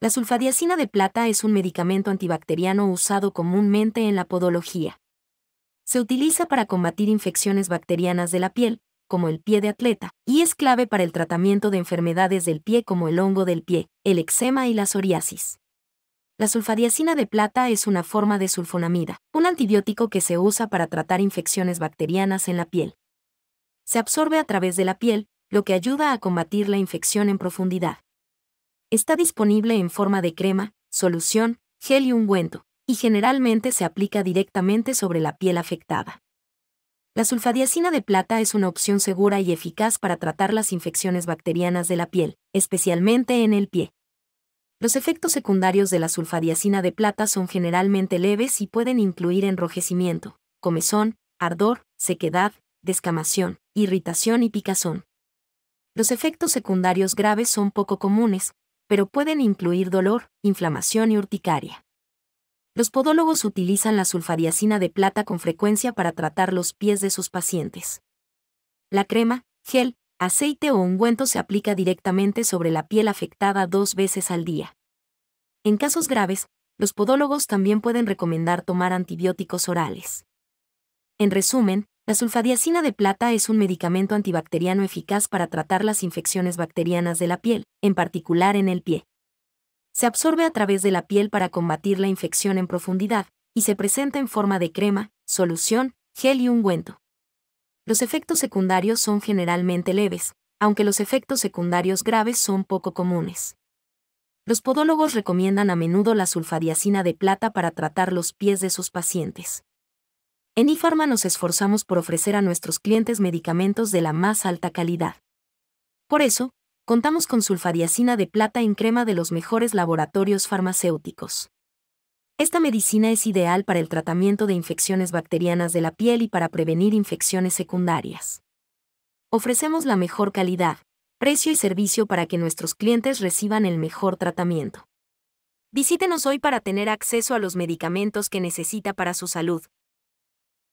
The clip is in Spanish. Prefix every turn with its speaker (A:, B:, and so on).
A: La sulfadiazina de plata es un medicamento antibacteriano usado comúnmente en la podología. Se utiliza para combatir infecciones bacterianas de la piel, como el pie de atleta, y es clave para el tratamiento de enfermedades del pie como el hongo del pie, el eczema y la psoriasis. La sulfadiazina de plata es una forma de sulfonamida, un antibiótico que se usa para tratar infecciones bacterianas en la piel. Se absorbe a través de la piel, lo que ayuda a combatir la infección en profundidad. Está disponible en forma de crema, solución, gel y ungüento, y generalmente se aplica directamente sobre la piel afectada. La sulfadiacina de plata es una opción segura y eficaz para tratar las infecciones bacterianas de la piel, especialmente en el pie. Los efectos secundarios de la sulfadiacina de plata son generalmente leves y pueden incluir enrojecimiento, comezón, ardor, sequedad, descamación, irritación y picazón. Los efectos secundarios graves son poco comunes, pero pueden incluir dolor, inflamación y urticaria. Los podólogos utilizan la sulfadiacina de plata con frecuencia para tratar los pies de sus pacientes. La crema, gel, aceite o ungüento se aplica directamente sobre la piel afectada dos veces al día. En casos graves, los podólogos también pueden recomendar tomar antibióticos orales. En resumen, la sulfadiacina de plata es un medicamento antibacteriano eficaz para tratar las infecciones bacterianas de la piel, en particular en el pie. Se absorbe a través de la piel para combatir la infección en profundidad y se presenta en forma de crema, solución, gel y ungüento. Los efectos secundarios son generalmente leves, aunque los efectos secundarios graves son poco comunes. Los podólogos recomiendan a menudo la sulfadiacina de plata para tratar los pies de sus pacientes. En IFARMA nos esforzamos por ofrecer a nuestros clientes medicamentos de la más alta calidad. Por eso, contamos con sulfadiacina de plata en crema de los mejores laboratorios farmacéuticos. Esta medicina es ideal para el tratamiento de infecciones bacterianas de la piel y para prevenir infecciones secundarias. Ofrecemos la mejor calidad, precio y servicio para que nuestros clientes reciban el mejor tratamiento. Visítenos hoy para tener acceso a los medicamentos que necesita para su salud,